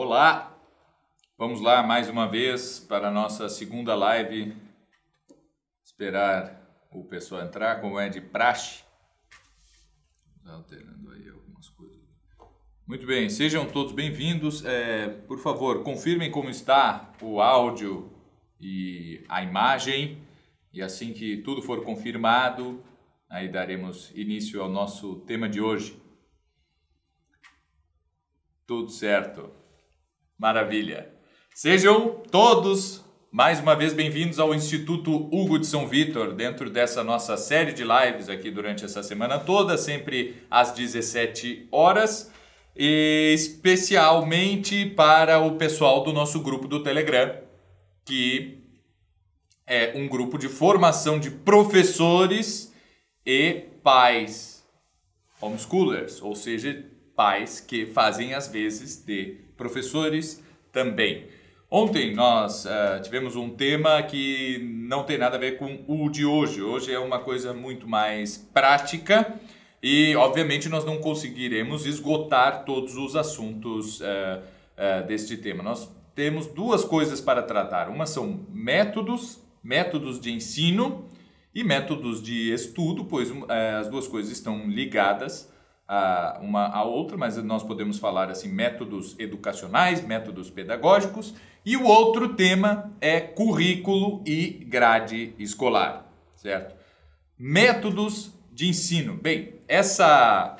Olá! Vamos lá mais uma vez para a nossa segunda live. Esperar o pessoal entrar, como é de praxe. Alterando aí algumas coisas. Muito bem, sejam todos bem-vindos. É, por favor, confirmem como está o áudio e a imagem. E assim que tudo for confirmado, aí daremos início ao nosso tema de hoje. Tudo certo. Maravilha. Sejam todos mais uma vez bem-vindos ao Instituto Hugo de São Vitor, dentro dessa nossa série de lives aqui durante essa semana toda, sempre às 17 horas, especialmente para o pessoal do nosso grupo do Telegram, que é um grupo de formação de professores e pais homeschoolers, ou seja, pais que fazem às vezes de professores também. Ontem nós uh, tivemos um tema que não tem nada a ver com o de hoje. Hoje é uma coisa muito mais prática e, obviamente, nós não conseguiremos esgotar todos os assuntos uh, uh, deste tema. Nós temos duas coisas para tratar: uma são métodos, métodos de ensino e métodos de estudo, pois as duas coisas estão ligadas a, uma a outra, mas nós podemos falar assim métodos educacionais, métodos pedagógicos, e o outro tema é currículo e grade escolar, certo? Métodos de ensino. Bem, essa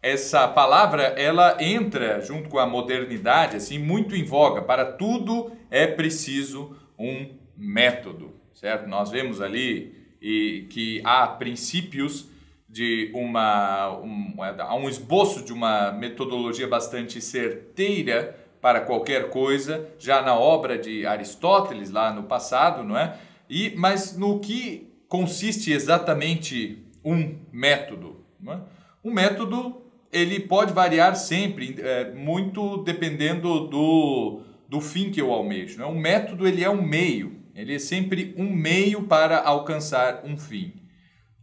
essa palavra ela entra junto com a modernidade assim muito em voga. Para tudo é preciso um método, certo? Nós vemos ali e, que há princípios de uma um, é, um esboço de uma metodologia bastante certeira para qualquer coisa, já na obra de Aristóteles lá no passado, não é? E mas no que consiste exatamente um método? É? Um método ele pode variar sempre, é, muito dependendo do, do fim que eu almejo. Não é? Um método ele é um meio, ele é sempre um meio para alcançar um fim.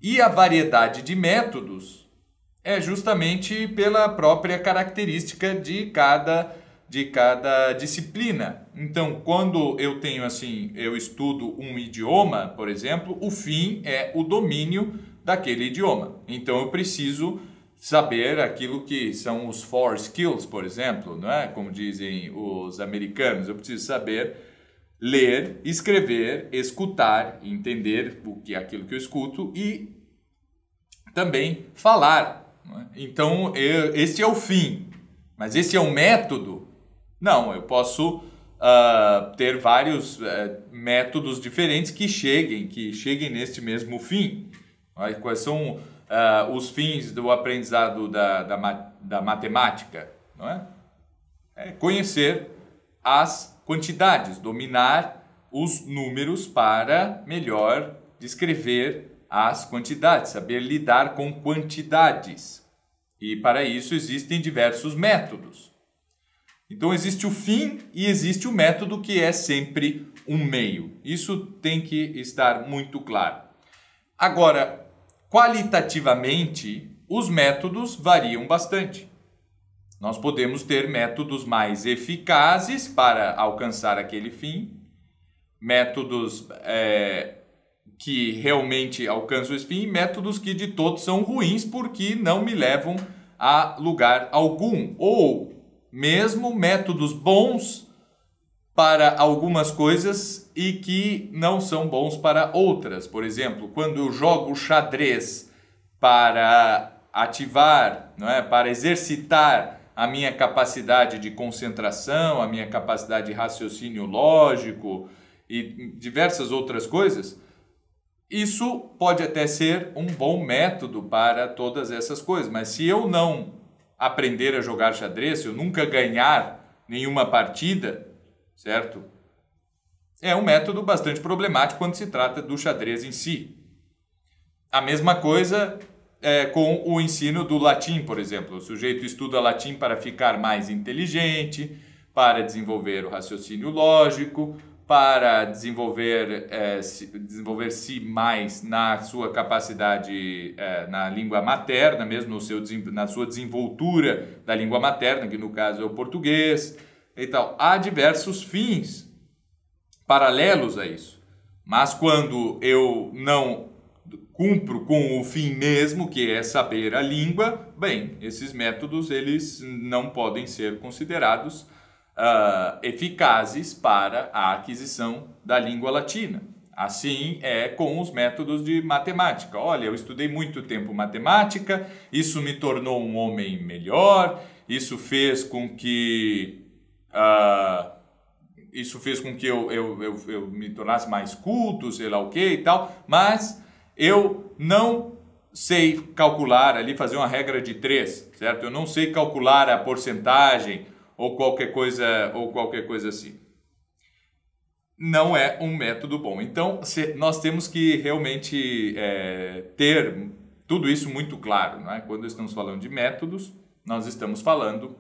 E a variedade de métodos é justamente pela própria característica de cada de cada disciplina. Então, quando eu tenho assim, eu estudo um idioma, por exemplo, o fim é o domínio daquele idioma. Então, eu preciso saber aquilo que são os four skills, por exemplo, não é? Como dizem os americanos, eu preciso saber ler, escrever, escutar, entender o que é aquilo que eu escuto e também falar. Né? Então, esse é o fim. Mas esse é o método? Não, eu posso uh, ter vários uh, métodos diferentes que cheguem, que cheguem neste mesmo fim. Quais são uh, os fins do aprendizado da, da, da matemática? Não é? é conhecer as Quantidades, dominar os números para melhor descrever as quantidades, saber lidar com quantidades. E para isso existem diversos métodos. Então existe o fim e existe o método que é sempre um meio. Isso tem que estar muito claro. Agora, qualitativamente, os métodos variam bastante. Nós podemos ter métodos mais eficazes para alcançar aquele fim, métodos é, que realmente alcançam esse fim e métodos que de todos são ruins porque não me levam a lugar algum. Ou mesmo métodos bons para algumas coisas e que não são bons para outras. Por exemplo, quando eu jogo xadrez para ativar, não é, para exercitar a minha capacidade de concentração, a minha capacidade de raciocínio lógico e diversas outras coisas, isso pode até ser um bom método para todas essas coisas, mas se eu não aprender a jogar xadrez, se eu nunca ganhar nenhuma partida, certo? É um método bastante problemático quando se trata do xadrez em si. A mesma coisa é, com o ensino do latim, por exemplo. O sujeito estuda latim para ficar mais inteligente, para desenvolver o raciocínio lógico, para desenvolver é, se, desenvolver se mais na sua capacidade é, na língua materna mesmo no seu na sua desenvoltura da língua materna que no caso é o português e tal há diversos fins paralelos a isso mas quando eu não cumpro com o fim mesmo, que é saber a língua, bem, esses métodos eles não podem ser considerados uh, eficazes para a aquisição da língua latina. Assim é com os métodos de matemática. Olha, eu estudei muito tempo matemática, isso me tornou um homem melhor, isso fez com que uh, isso fez com que eu, eu, eu, eu me tornasse mais culto, sei lá o que e tal, mas eu não sei calcular ali, fazer uma regra de três, certo? Eu não sei calcular a porcentagem ou qualquer coisa, ou qualquer coisa assim. Não é um método bom. Então, se, nós temos que realmente é, ter tudo isso muito claro. Não é? Quando estamos falando de métodos, nós estamos falando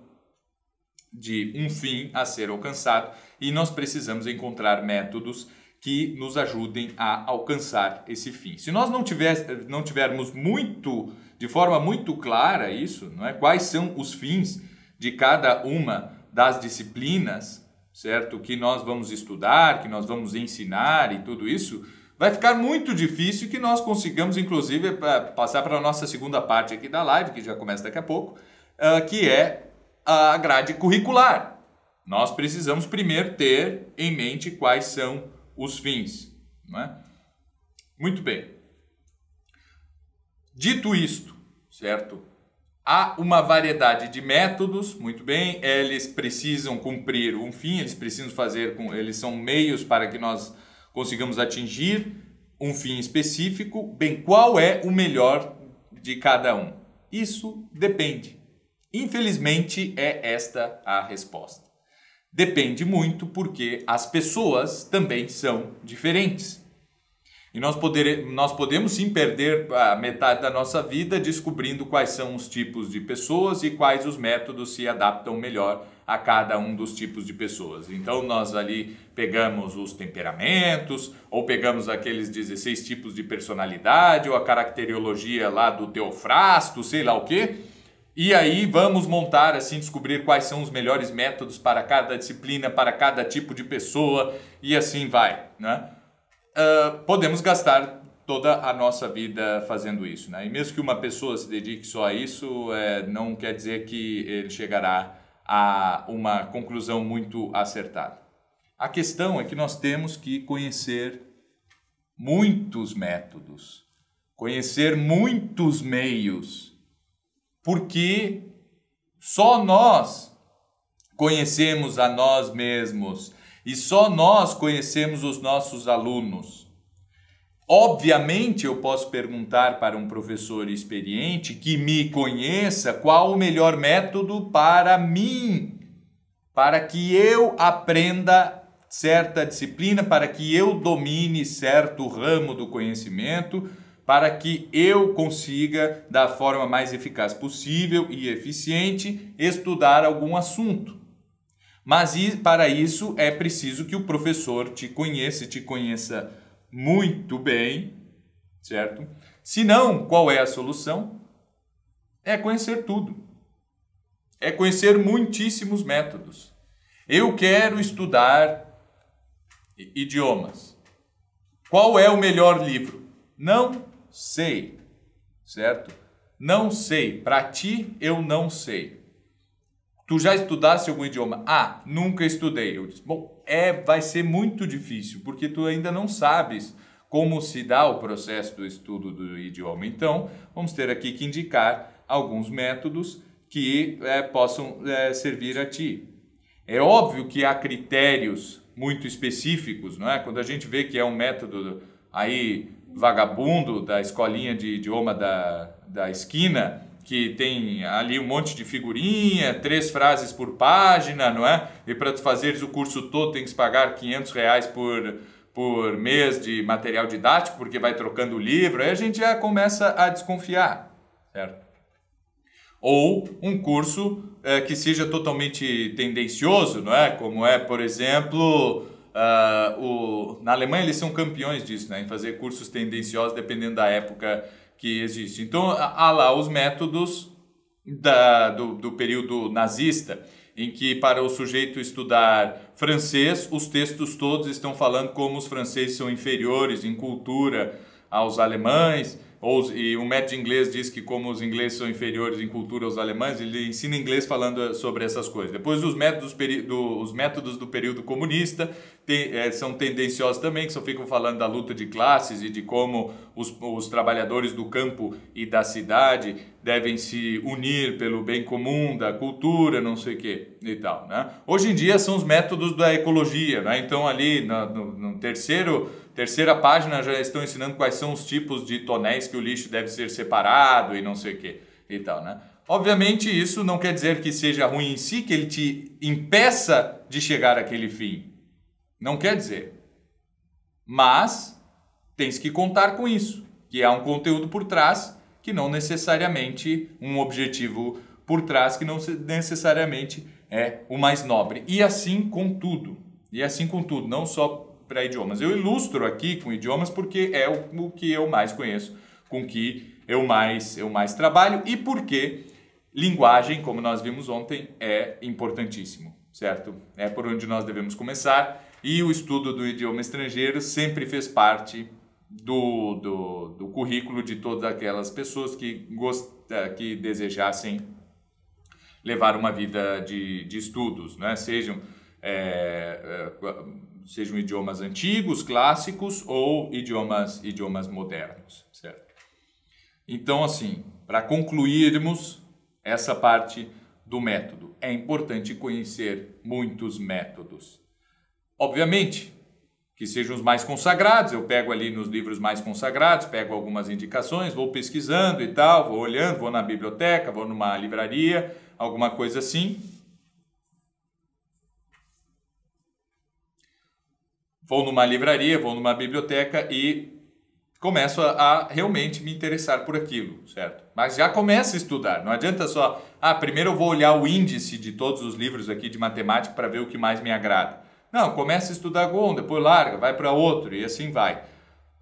de um fim a ser alcançado e nós precisamos encontrar métodos que nos ajudem a alcançar esse fim. Se nós não, tiver, não tivermos muito, de forma muito clara isso, não é? quais são os fins de cada uma das disciplinas, certo? Que nós vamos estudar, que nós vamos ensinar e tudo isso, vai ficar muito difícil que nós consigamos, inclusive, passar para a nossa segunda parte aqui da live, que já começa daqui a pouco, ah, que é a grade curricular. Nós precisamos primeiro ter em mente quais são os fins. Não é? Muito bem. Dito isto, certo? Há uma variedade de métodos, muito bem, eles precisam cumprir um fim, eles precisam fazer com, eles são meios para que nós consigamos atingir um fim específico. Bem, qual é o melhor de cada um? Isso depende. Infelizmente, é esta a resposta. Depende muito porque as pessoas também são diferentes. E nós, poder, nós podemos sim perder a metade da nossa vida descobrindo quais são os tipos de pessoas e quais os métodos se adaptam melhor a cada um dos tipos de pessoas. Então nós ali pegamos os temperamentos, ou pegamos aqueles 16 tipos de personalidade, ou a caracteriologia lá do Teofrasto, sei lá o quê e aí vamos montar, assim, descobrir quais são os melhores métodos para cada disciplina, para cada tipo de pessoa e assim vai, né? Uh, podemos gastar toda a nossa vida fazendo isso, né? E mesmo que uma pessoa se dedique só a isso, é, não quer dizer que ele chegará a uma conclusão muito acertada. A questão é que nós temos que conhecer muitos métodos, conhecer muitos meios porque só nós conhecemos a nós mesmos e só nós conhecemos os nossos alunos. Obviamente, eu posso perguntar para um professor experiente que me conheça qual o melhor método para mim, para que eu aprenda certa disciplina, para que eu domine certo ramo do conhecimento para que eu consiga, da forma mais eficaz possível e eficiente, estudar algum assunto. Mas para isso é preciso que o professor te conheça, te conheça muito bem, certo? Se não, qual é a solução? É conhecer tudo. É conhecer muitíssimos métodos. Eu quero estudar idiomas. Qual é o melhor livro? Não sei, certo? Não sei. Para ti, eu não sei. Tu já estudaste algum idioma? Ah, nunca estudei. Eu disse, bom, é, vai ser muito difícil, porque tu ainda não sabes como se dá o processo do estudo do idioma. Então, vamos ter aqui que indicar alguns métodos que é, possam é, servir a ti. É óbvio que há critérios muito específicos, não é? Quando a gente vê que é um método aí vagabundo da escolinha de idioma da, da esquina, que tem ali um monte de figurinha, três frases por página, não é? E para tu fazeres o curso todo, tem que pagar 500 reais por, por mês de material didático, porque vai trocando o livro, aí a gente já começa a desconfiar, certo? Ou um curso é, que seja totalmente tendencioso, não é? Como é, por exemplo, Uh, o, na Alemanha eles são campeões disso, né, em fazer cursos tendenciosos dependendo da época que existe. Então há lá os métodos da, do, do período nazista, em que para o sujeito estudar francês, os textos todos estão falando como os franceses são inferiores em cultura aos alemães, ou, e um médico de inglês diz que como os ingleses são inferiores em cultura aos alemães, ele ensina inglês falando eh, sobre essas coisas. Depois os métodos, do, os métodos do período comunista tem, é, eh, são tendenciosos também, que só ficam falando da luta de classes e de como os, os trabalhadores do campo e da cidade devem se unir pelo bem comum, da cultura, não sei o que e tal. Né? Hoje em dia são os métodos da ecologia, né? então ali no, no terceiro Terceira página já estão ensinando quais são os tipos de tonéis que o lixo deve ser separado e não sei o que e tal, né? Obviamente isso não quer dizer que seja ruim em si, que ele te impeça de chegar àquele fim. Não quer dizer. Mas tens que contar com isso, que há um conteúdo por trás que não necessariamente um objetivo por trás que não necessariamente é o mais nobre. E assim com tudo. E assim com tudo, não só para idiomas. Eu ilustro aqui com idiomas porque é o, o que eu mais conheço, com que eu mais, eu mais trabalho e porque linguagem, como nós vimos ontem, é importantíssimo, certo? É por onde nós devemos começar e o estudo do idioma estrangeiro sempre fez parte do, do, do currículo de todas aquelas pessoas que, gost, eh, que desejassem levar uma vida de, de estudos, né? sejam é, sejam idiomas antigos, clássicos ou idiomas, idiomas modernos, certo? Então, assim, para concluirmos essa parte do método, é importante conhecer muitos métodos. Obviamente, que sejam os mais consagrados, eu pego ali nos livros mais consagrados, pego algumas indicações, vou pesquisando e tal, vou olhando, vou na biblioteca, vou numa livraria, alguma coisa assim vou numa livraria, vou numa biblioteca e começo a, a, realmente me interessar por aquilo, certo? Mas já começa a estudar, não adianta só, ah, primeiro eu vou olhar o índice de todos os livros aqui de matemática para ver o que mais me agrada. Não, começa a estudar um, depois larga, vai para outro e assim vai.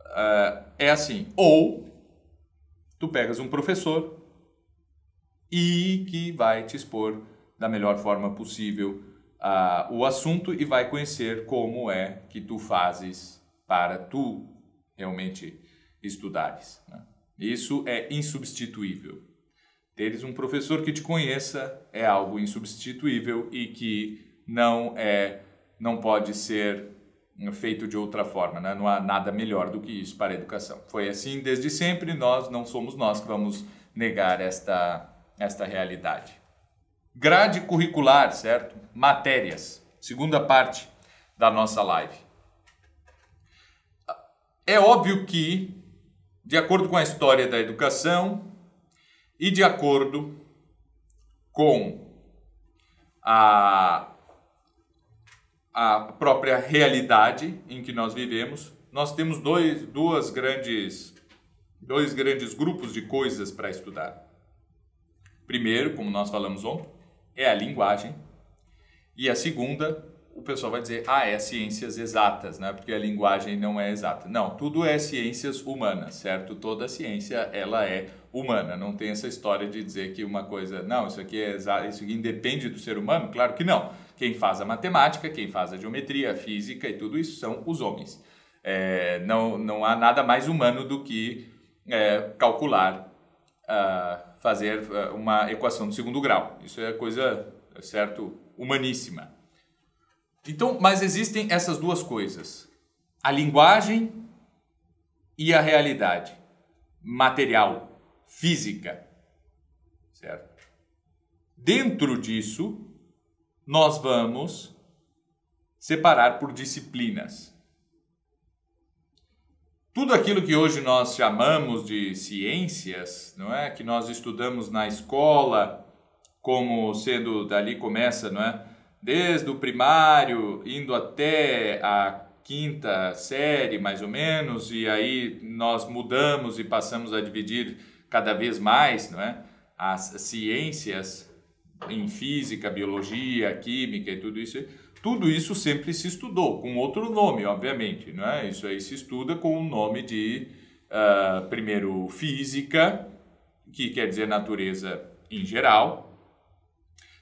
Uh, é assim. Ou tu pegas um professor e que vai te expor da melhor forma possível o assunto e vai conhecer como é que tu fazes para tu realmente estudares. Né? Isso é insubstituível. Teres um professor que te conheça é algo insubstituível e que não é, não pode ser hum, feito de outra forma. Né? Não há nada melhor do que isso para a educação. Foi assim desde sempre. Nós não somos nós que vamos negar esta esta realidade. Grade curricular, certo? Matérias. Segunda parte da nossa live. É óbvio que, de acordo com a história da educação e de acordo com a, a própria realidade em que nós vivemos, nós temos dois, duas grandes, dois grandes grupos de coisas para estudar. Primeiro, como nós falamos ontem, é a linguagem. E a segunda, o pessoal vai dizer, ah, é ciências exatas, né? Porque a linguagem não é exata. Não, tudo é ciências humanas, certo? Toda ciência, ela é humana. Não tem essa história de dizer que uma coisa, não, isso aqui é exato, isso aqui independe do ser humano? Claro que não. Quem faz a matemática, quem faz a geometria, a física e tudo isso são os homens. É, não, não há nada mais humano do que é, calcular. Uh, fazer eh, uma equação do segundo grau. Isso é coisa, é certo, humaníssima. Então, mas existem essas duas coisas: a linguagem e a realidade material, física, certo? Dentro disso, nós vamos separar por disciplinas. Tudo aquilo que hoje nós chamamos de ciências, não é, que nós estudamos na escola, como sendo dali começa, não é, desde o primário indo até a quinta série, mais ou menos, e aí nós mudamos e passamos a dividir cada vez mais, não é? As ciências em física, biologia, química e tudo isso tudo isso sempre se estudou, com outro nome, obviamente. é? Isso aí se estuda com o nome de, uh, primeiro, física, que quer dizer natureza em geral.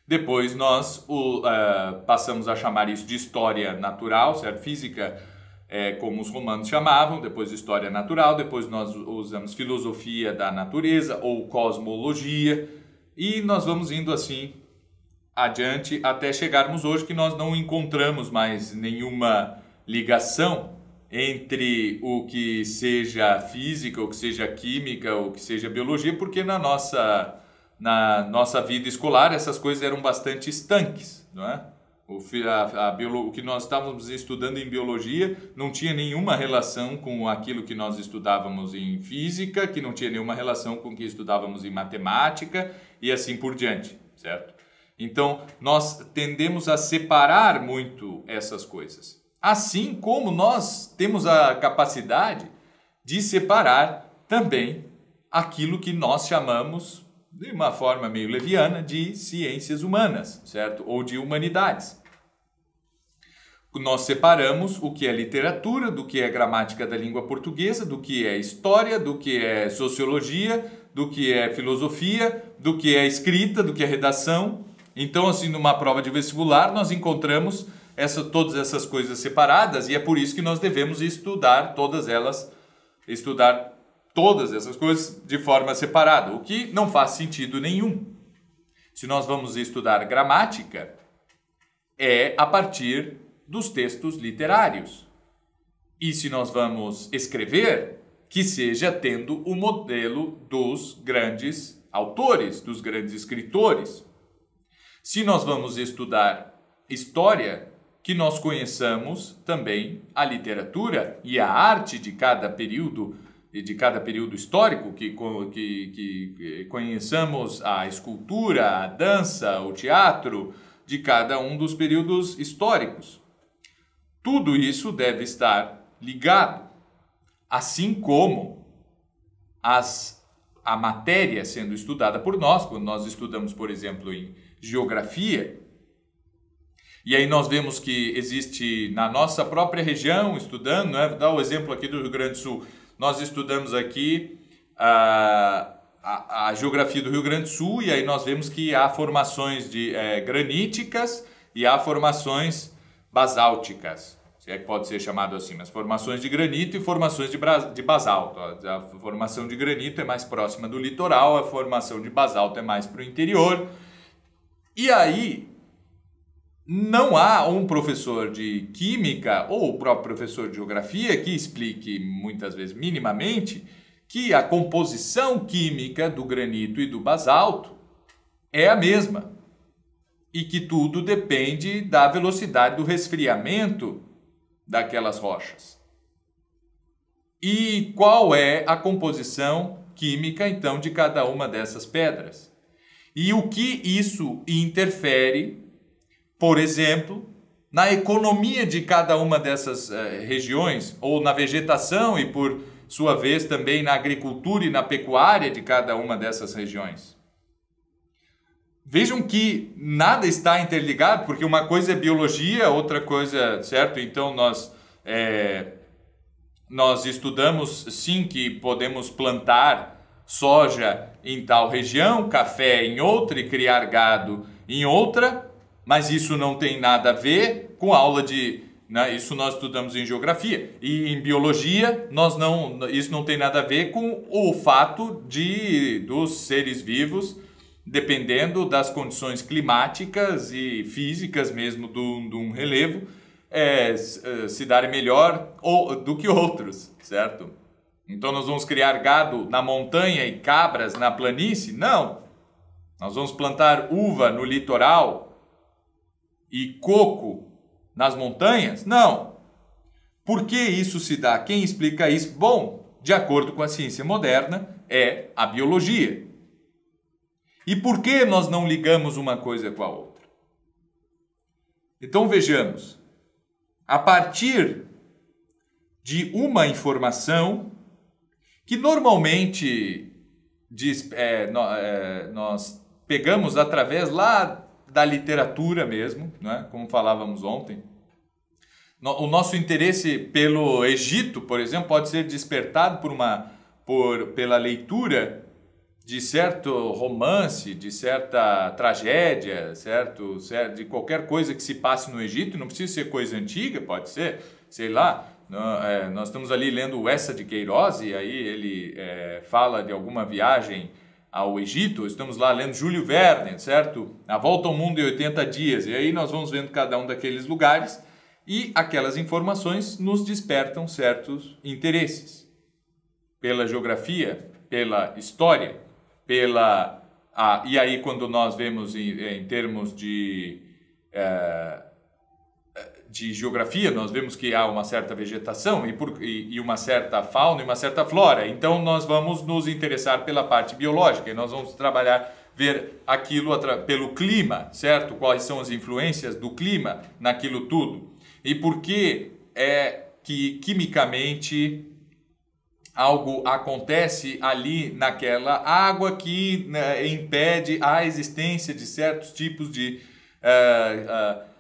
Depois nós o, uh, passamos a chamar isso de história natural, certo? Física, é, como os romanos chamavam, depois história natural, depois nós usamos filosofia da natureza ou cosmologia, e nós vamos indo assim adiante até chegarmos hoje que nós não encontramos mais nenhuma ligação entre o que seja física, o que seja química, o que seja biologia, porque na nossa na nossa vida escolar essas coisas eram bastante estanques, não é? O, a, a o que nós estávamos estudando em biologia não tinha nenhuma relação com aquilo que nós estudávamos em física, que não tinha nenhuma relação com o que estudávamos em matemática e assim por diante, certo? Então, nós tendemos a separar muito essas coisas. Assim como nós temos a capacidade de separar também aquilo que nós chamamos, de uma forma meio leviana, de ciências humanas, certo? Ou de humanidades. Nós separamos o que é literatura, do que é gramática da língua portuguesa, do que é história, do que é sociologia, do que é filosofia, do que é escrita, do que é redação. Então, assim, numa prova de vestibular, nós encontramos essa, todas essas coisas separadas e é por isso que nós devemos estudar todas elas, estudar todas essas coisas de forma separada, o que não faz sentido nenhum. Se nós vamos estudar gramática, é a partir dos textos literários. E se nós vamos escrever, que seja tendo o modelo dos grandes autores, dos grandes escritores. Se nós vamos estudar história, que nós conheçamos também a literatura e a arte de cada período de cada período histórico, que, que, que conheçamos a escultura, a dança, o teatro de cada um dos períodos históricos. Tudo isso deve estar ligado, assim como as a matéria sendo estudada por nós, quando nós estudamos, por exemplo, em geografia, e aí nós vemos que existe na nossa própria região, estudando, né? vou dar o um exemplo aqui do Rio Grande do Sul, nós estudamos aqui a, ah, a, a, geografia do Rio Grande do Sul e aí nós vemos que há formações de é, graníticas e há formações basálticas se é que pode ser chamado assim, mas formações de granito e formações de, de basalto. A formação de granito é mais próxima do litoral, a formação de basalto é mais para o interior. E aí, não há um professor de química ou o próprio professor de geografia que explique, muitas vezes minimamente, que a composição química do granito e do basalto é a mesma e que tudo depende da velocidade do resfriamento daquelas rochas. E qual é a composição química, então, de cada uma dessas pedras? E o que isso interfere, por exemplo, na economia de cada uma dessas uh, regiões, ou na vegetação e, por sua vez, também na agricultura e na pecuária de cada uma dessas regiões? Vejam que nada está interligado, porque uma coisa é biologia, outra coisa, certo? Então nós é, nós estudamos sim que podemos plantar soja em tal região, café em outra e criar gado em outra, mas isso não tem nada a ver com a aula de né? isso nós estudamos em geografia e em biologia nós não isso não tem nada a ver com o fato de dos seres vivos dependendo das condições climáticas e físicas mesmo de um relevo, é, é, se darem melhor ou, do que outros, certo? Então nós vamos criar gado na montanha e cabras na planície? Não. Nós vamos plantar uva no litoral e coco nas montanhas? Não. Por que isso se dá? Quem explica isso? Bom, de acordo com a ciência moderna, é a biologia. E por que nós não ligamos uma coisa com a outra? Então vejamos, a partir de uma informação que normalmente diz, é, é nós pegamos através lá da literatura mesmo, né? como falávamos ontem. O nosso interesse pelo Egito, por exemplo, pode ser despertado por uma, por, pela leitura de certo romance, de certa tragédia, certo, certo, de qualquer coisa que se passe no Egito, não precisa ser coisa antiga, pode ser, sei lá. é, nós estamos ali lendo essa de Queiroz e aí ele é, fala de alguma viagem ao Egito. Estamos lá lendo Júlio Verne, certo? A Volta ao Mundo em 80 dias. E aí nós vamos vendo cada um daqueles lugares e aquelas informações nos despertam certos interesses pela geografia, pela história pela. Ah, e aí, quando nós vemos em, em termos de, é, de geografia, nós vemos que há uma certa vegetação e, por, e, e uma certa fauna e uma certa flora. Então, nós vamos nos interessar pela parte biológica e nós vamos trabalhar ver aquilo pelo clima, certo? Quais são as influências do clima naquilo tudo e por que é que quimicamente algo acontece ali naquela água que né, impede a existência de certos tipos de. Uh, uh,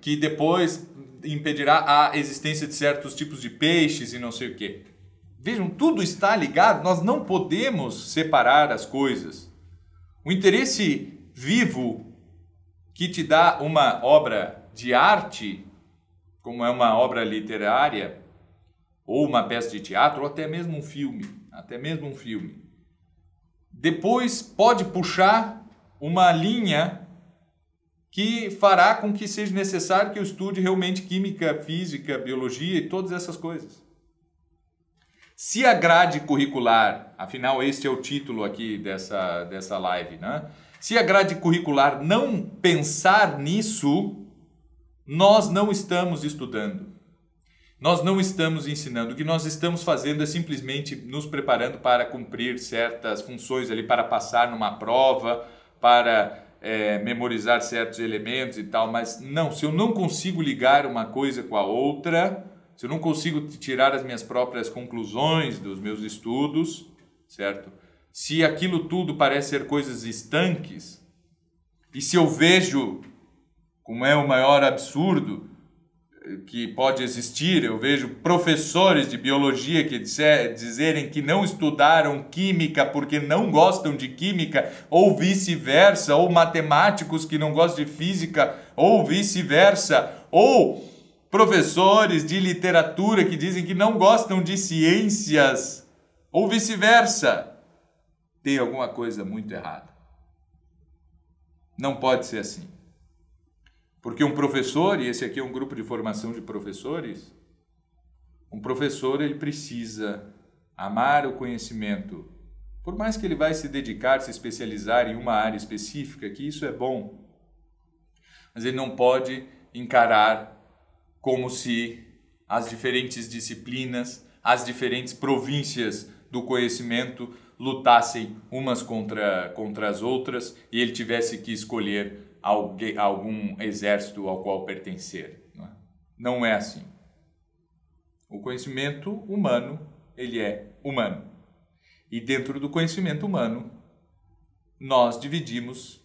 que depois impedirá a existência de certos tipos de peixes e não sei o quê. Vejam, tudo está ligado, nós não podemos separar as coisas. O interesse vivo que te dá uma obra de arte, como é uma obra literária, ou uma peça de teatro, ou até mesmo um filme, até mesmo um filme. Depois pode puxar uma linha que fará com que seja necessário que eu estude realmente química, física, biologia e todas essas coisas. Se a grade curricular, afinal este é o título aqui dessa, dessa live, né? Se a grade curricular não pensar nisso, nós não estamos estudando. Nós não estamos ensinando, o que nós estamos fazendo é simplesmente nos preparando para cumprir certas funções ali, para passar numa prova, para é, memorizar certos elementos e tal, mas não, se eu não consigo ligar uma coisa com a outra, se eu não consigo tirar as minhas próprias conclusões dos meus estudos, certo? Se aquilo tudo parece ser coisas estanques, e se eu vejo como é o maior absurdo que pode existir, eu vejo professores de biologia que dizer, dizerem que não estudaram química porque não gostam de química, ou vice-versa, ou matemáticos que não gostam de física, ou vice-versa, ou professores de literatura que dizem que não gostam de ciências, ou vice-versa. Tem alguma coisa muito errada. Não pode ser assim. Porque um professor, e esse aqui é um grupo de formação de professores, um professor ele precisa amar o conhecimento. Por mais que ele vai se dedicar, se especializar em uma área específica, que isso é bom, mas ele não pode encarar como se as diferentes disciplinas, as diferentes províncias do conhecimento lutassem umas contra, contra as outras e ele tivesse que escolher alguém, algum exército ao qual pertencer. Não é? não é assim. O conhecimento humano, ele é humano. E dentro do conhecimento humano, nós dividimos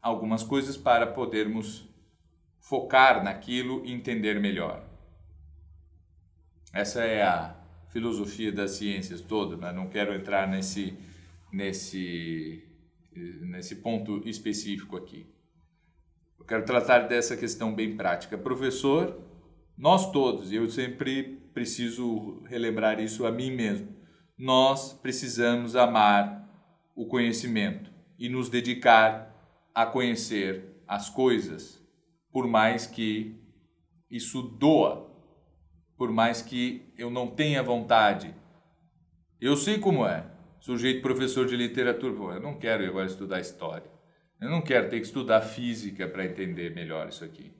algumas coisas para podermos focar naquilo e entender melhor. Essa é a filosofia das ciências toda, não é? quero entrar nesse, nesse, nesse ponto específico aqui. Eu quero tratar dessa questão bem prática. Professor, nós todos, e eu sempre preciso relembrar isso a mim mesmo, nós precisamos amar o conhecimento e nos dedicar a conhecer as coisas, por mais que isso doa, por mais que eu não tenha vontade. Eu sei como é. Sujeito professor de literatura, eu não quero agora estudar história. Eu não quero ter que estudar física para entender melhor isso aqui.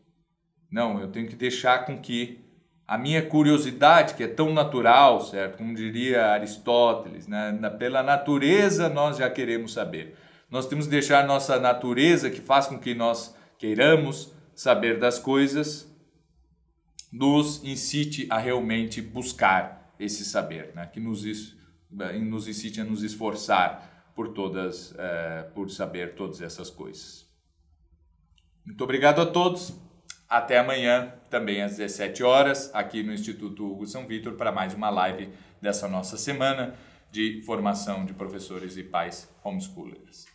Não, eu tenho que deixar com que a minha curiosidade, que é tão natural, certo? Como diria Aristóteles, né? pela natureza nós já queremos saber. Nós temos que deixar nossa natureza que faz com que nós queiramos saber das coisas, nos incite a realmente buscar esse saber, né? que nos, eh, nos incite a nos esforçar por todas, é, por saber todas essas coisas. Muito obrigado a todos. Até amanhã, também às 17 horas, aqui no Instituto Hugo São Vitor, para mais uma live dessa nossa semana de formação de professores e pais homeschoolers.